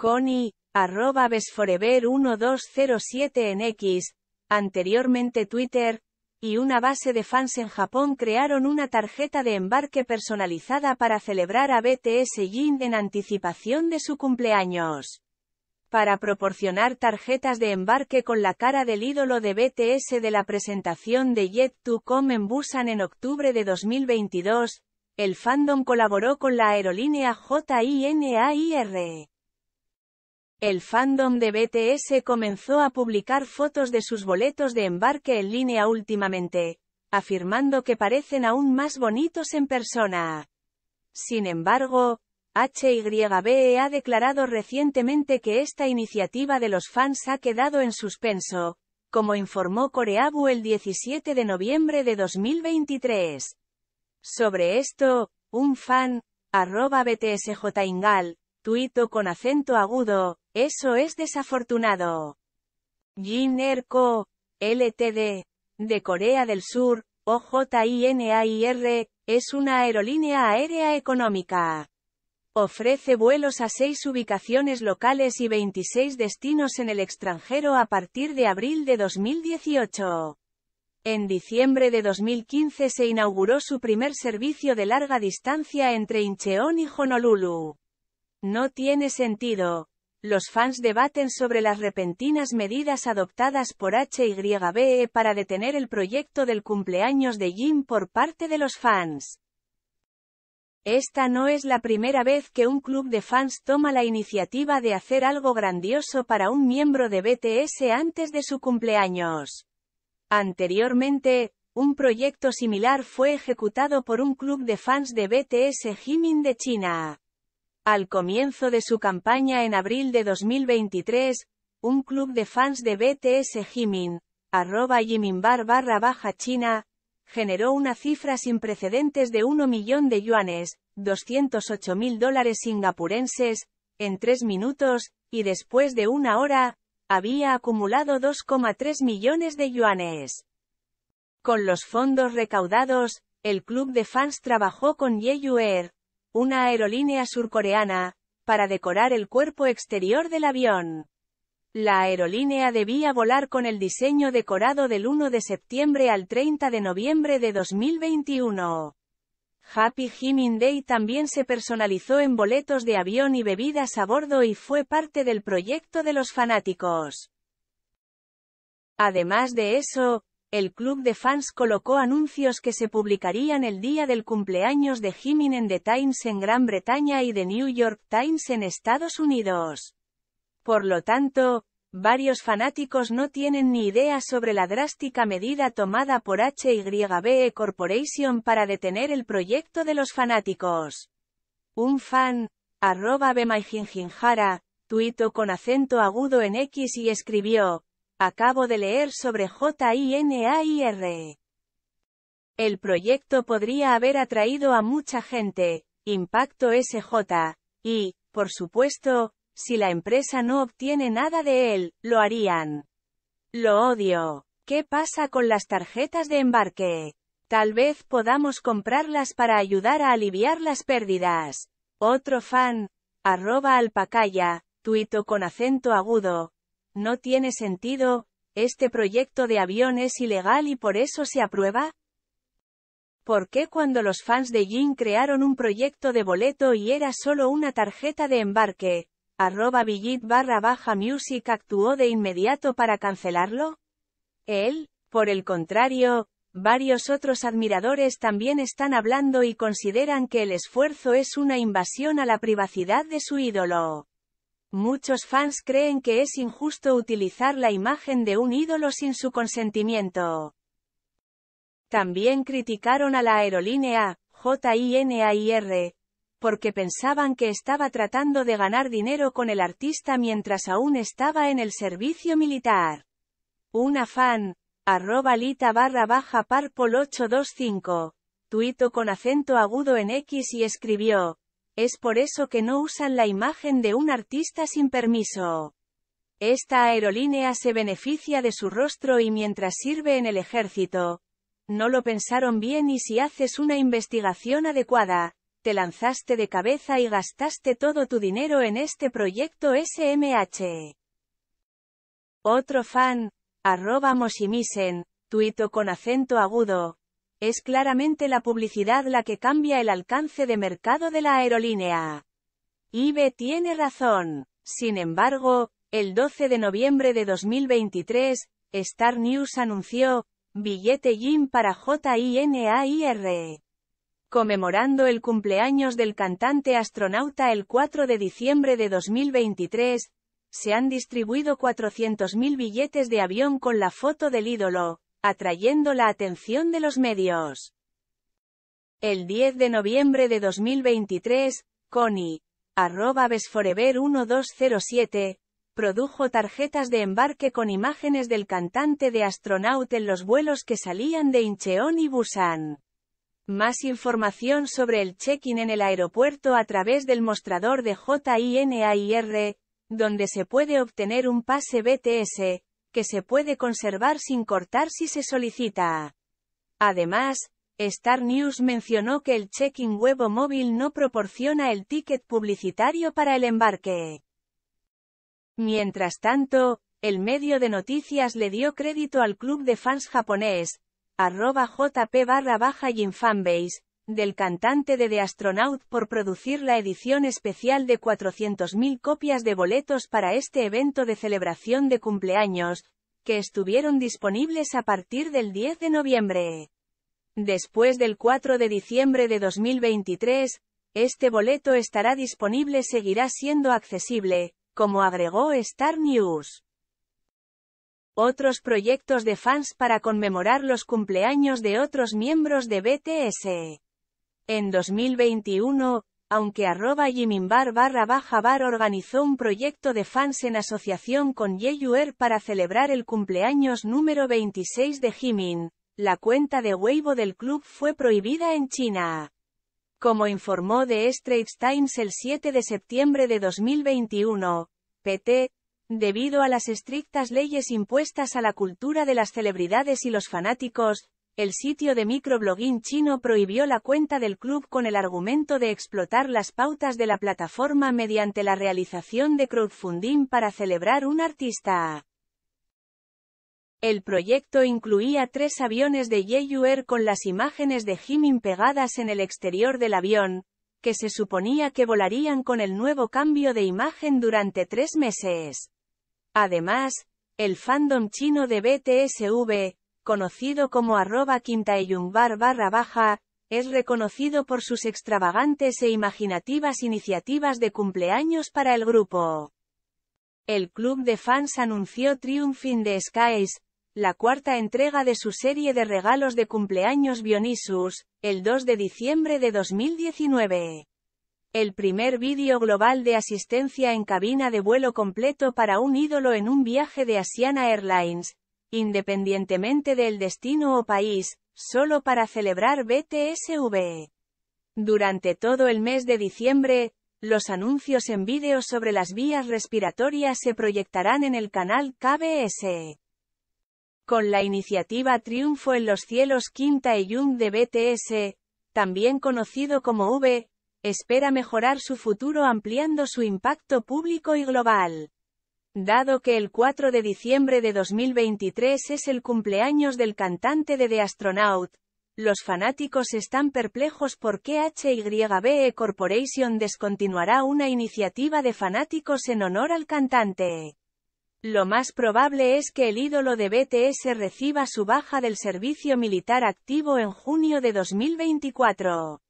Connie, arroba besforever1207 en X, anteriormente Twitter, y una base de fans en Japón crearon una tarjeta de embarque personalizada para celebrar a BTS Jin en anticipación de su cumpleaños. Para proporcionar tarjetas de embarque con la cara del ídolo de BTS de la presentación de Jet to Come en Busan en octubre de 2022, el fandom colaboró con la aerolínea JINAIR. El fandom de BTS comenzó a publicar fotos de sus boletos de embarque en línea últimamente, afirmando que parecen aún más bonitos en persona. Sin embargo, HYBE ha declarado recientemente que esta iniciativa de los fans ha quedado en suspenso, como informó Coreabu el 17 de noviembre de 2023. Sobre esto, un fan, arroba BTSJingal, tuito con acento agudo, eso es desafortunado. Jin Co., LTD, de Corea del Sur, OJINAIR, es una aerolínea aérea económica. Ofrece vuelos a seis ubicaciones locales y 26 destinos en el extranjero a partir de abril de 2018. En diciembre de 2015 se inauguró su primer servicio de larga distancia entre Incheon y Honolulu. No tiene sentido, los fans debaten sobre las repentinas medidas adoptadas por HYBE para detener el proyecto del cumpleaños de Jim por parte de los fans. Esta no es la primera vez que un club de fans toma la iniciativa de hacer algo grandioso para un miembro de BTS antes de su cumpleaños. Anteriormente, un proyecto similar fue ejecutado por un club de fans de BTS Jimin de China. Al comienzo de su campaña en abril de 2023, un club de fans de BTS Jimin, arroba Jiminbar barra baja China, generó una cifra sin precedentes de 1 millón de yuanes, 208 mil dólares singapurenses, en tres minutos, y después de una hora, había acumulado 2,3 millones de yuanes. Con los fondos recaudados, el club de fans trabajó con Air, una aerolínea surcoreana, para decorar el cuerpo exterior del avión. La aerolínea debía volar con el diseño decorado del 1 de septiembre al 30 de noviembre de 2021. Happy Himing Day también se personalizó en boletos de avión y bebidas a bordo y fue parte del proyecto de los fanáticos. Además de eso, el club de fans colocó anuncios que se publicarían el día del cumpleaños de Jimin en The Times en Gran Bretaña y The New York Times en Estados Unidos. Por lo tanto, varios fanáticos no tienen ni idea sobre la drástica medida tomada por HYBE Corporation para detener el proyecto de los fanáticos. Un fan, arroba tuitó con acento agudo en X y escribió, Acabo de leer sobre J.I.N.A.I.R. E. El proyecto podría haber atraído a mucha gente, impacto SJ, y, por supuesto, si la empresa no obtiene nada de él, lo harían. Lo odio. ¿Qué pasa con las tarjetas de embarque? Tal vez podamos comprarlas para ayudar a aliviar las pérdidas. Otro fan, arroba alpacaya, tuito con acento agudo, no tiene sentido, este proyecto de avión es ilegal y por eso se aprueba? ¿Por qué cuando los fans de Jin crearon un proyecto de boleto y era solo una tarjeta de embarque, arroba billit barra baja music actuó de inmediato para cancelarlo? Él, por el contrario, varios otros admiradores también están hablando y consideran que el esfuerzo es una invasión a la privacidad de su ídolo. Muchos fans creen que es injusto utilizar la imagen de un ídolo sin su consentimiento. También criticaron a la aerolínea, JINAIR, porque pensaban que estaba tratando de ganar dinero con el artista mientras aún estaba en el servicio militar. Una fan, arroba lita barra baja parpol 825, tuito con acento agudo en X y escribió, es por eso que no usan la imagen de un artista sin permiso. Esta aerolínea se beneficia de su rostro y mientras sirve en el ejército. No lo pensaron bien y si haces una investigación adecuada, te lanzaste de cabeza y gastaste todo tu dinero en este proyecto SMH. Otro fan, arroba Moshimisen, tuito con acento agudo, es claramente la publicidad la que cambia el alcance de mercado de la aerolínea. IBE tiene razón. Sin embargo, el 12 de noviembre de 2023, Star News anunció, billete Jim para JINAIR. Conmemorando el cumpleaños del cantante astronauta el 4 de diciembre de 2023, se han distribuido 400.000 billetes de avión con la foto del ídolo, atrayendo la atención de los medios. El 10 de noviembre de 2023, Connie, arroba besforever 1207, produjo tarjetas de embarque con imágenes del cantante de astronaut en los vuelos que salían de Incheon y Busan. Más información sobre el check-in en el aeropuerto a través del mostrador de JINAIR, donde se puede obtener un pase BTS, que se puede conservar sin cortar si se solicita. Además, Star News mencionó que el check-in huevo móvil no proporciona el ticket publicitario para el embarque. Mientras tanto, el medio de noticias le dio crédito al club de fans japonés, arroba jp barra baja y del cantante de The Astronaut por producir la edición especial de 400.000 copias de boletos para este evento de celebración de cumpleaños, que estuvieron disponibles a partir del 10 de noviembre. Después del 4 de diciembre de 2023, este boleto estará disponible seguirá siendo accesible, como agregó Star News. Otros proyectos de fans para conmemorar los cumpleaños de otros miembros de BTS. En 2021, aunque arroba Jiminbar barra baja bar organizó un proyecto de fans en asociación con Yeyuer para celebrar el cumpleaños número 26 de Jimin, la cuenta de Weibo del club fue prohibida en China. Como informó The Straits Times el 7 de septiembre de 2021, PT, debido a las estrictas leyes impuestas a la cultura de las celebridades y los fanáticos, el sitio de microblogging chino prohibió la cuenta del club con el argumento de explotar las pautas de la plataforma mediante la realización de crowdfunding para celebrar un artista. El proyecto incluía tres aviones de Yeyu con las imágenes de Jimin pegadas en el exterior del avión, que se suponía que volarían con el nuevo cambio de imagen durante tres meses. Además, el fandom chino de BTSV, conocido como arroba barra baja, es reconocido por sus extravagantes e imaginativas iniciativas de cumpleaños para el grupo. El club de fans anunció Triumph in the Skies, la cuarta entrega de su serie de regalos de cumpleaños Bionisus, el 2 de diciembre de 2019. El primer vídeo global de asistencia en cabina de vuelo completo para un ídolo en un viaje de Asiana Airlines, independientemente del destino o país, solo para celebrar BTSV. Durante todo el mes de diciembre, los anuncios en vídeo sobre las vías respiratorias se proyectarán en el canal KBS. Con la iniciativa Triunfo en los Cielos Quinta y Jung de BTS, también conocido como V, espera mejorar su futuro ampliando su impacto público y global. Dado que el 4 de diciembre de 2023 es el cumpleaños del cantante de The Astronaut, los fanáticos están perplejos por qué HYBE Corporation descontinuará una iniciativa de fanáticos en honor al cantante. Lo más probable es que el ídolo de BTS reciba su baja del servicio militar activo en junio de 2024.